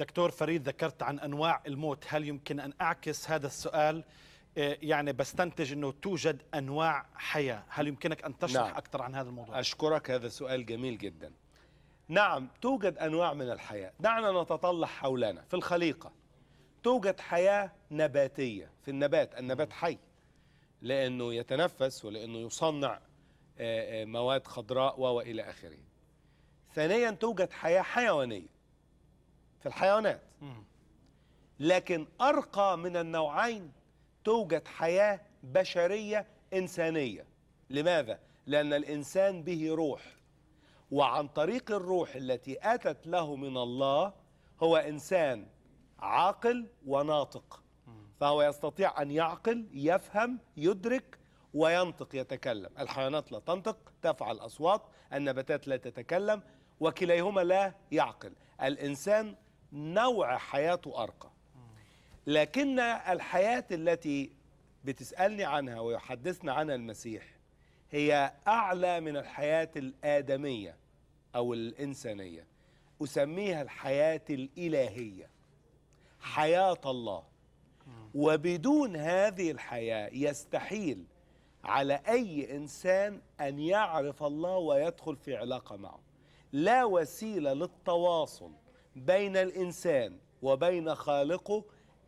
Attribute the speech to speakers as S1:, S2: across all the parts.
S1: دكتور فريد ذكرت عن أنواع الموت هل يمكن أن أعكس هذا السؤال إيه، يعني بستنتج أنه توجد أنواع حياة هل يمكنك أن تشرح نعم. أكثر عن هذا الموضوع أشكرك هذا سؤال جميل جدا نعم توجد أنواع من الحياة دعنا نتطلع حولنا في الخليقة توجد حياة نباتية في النبات النبات حي لأنه يتنفس ولأنه يصنع آه، آه، مواد خضراء وإلى آخره ثانيا توجد حياة حيوانية في الحيوانات لكن أرقى من النوعين توجد حياة بشرية إنسانية لماذا؟ لأن الإنسان به روح وعن طريق الروح التي أتت له من الله هو إنسان عاقل وناطق فهو يستطيع أن يعقل يفهم يدرك وينطق يتكلم الحيوانات لا تنطق تفعل أصوات النباتات لا تتكلم وكليهما لا يعقل الإنسان نوع حياته أرقى لكن الحياة التي بتسألني عنها ويحدثنا عنها المسيح هي أعلى من الحياة الآدمية أو الإنسانية أسميها الحياة الإلهية حياة الله وبدون هذه الحياة يستحيل على أي إنسان أن يعرف الله ويدخل في علاقة معه لا وسيلة للتواصل بين الإنسان وبين خالقه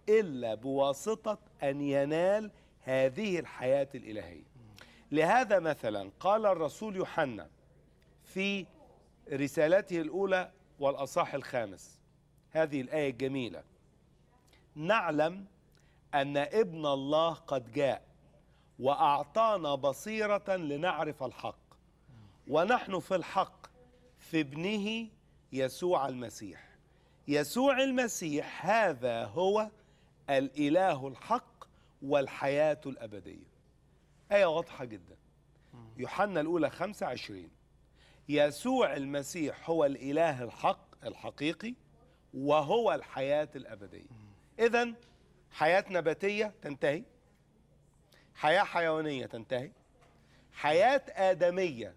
S1: إلا بواسطة أن ينال هذه الحياة الإلهية لهذا مثلا قال الرسول يوحنا في رسالته الأولى والأصح الخامس هذه الآية الجميلة نعلم أن ابن الله قد جاء وأعطانا بصيرة لنعرف الحق ونحن في الحق في ابنه يسوع المسيح يسوع المسيح هذا هو الاله الحق والحياه الابديه ايه واضحه جدا يوحنا الاولى 25 يسوع المسيح هو الاله الحق الحقيقي وهو الحياه الابديه اذا حياه نباتيه تنتهي حياه حيوانيه تنتهي حياه ادميه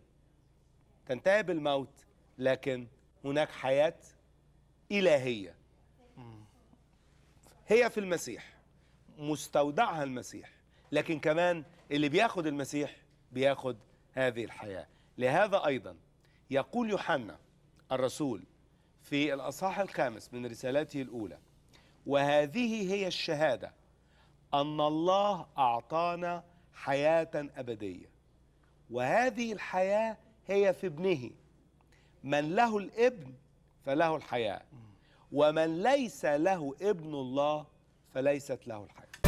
S1: تنتهي بالموت لكن هناك حياه إلهية هي في المسيح مستودعها المسيح لكن كمان اللي بياخد المسيح بياخد هذه الحياة لهذا أيضا يقول يوحنا الرسول في الأصحاح الخامس من رسالته الأولى وهذه هي الشهادة أن الله أعطانا حياة أبدية وهذه الحياة هي في ابنه من له الابن فله الحياة ومن ليس له ابن الله فليست له الحياة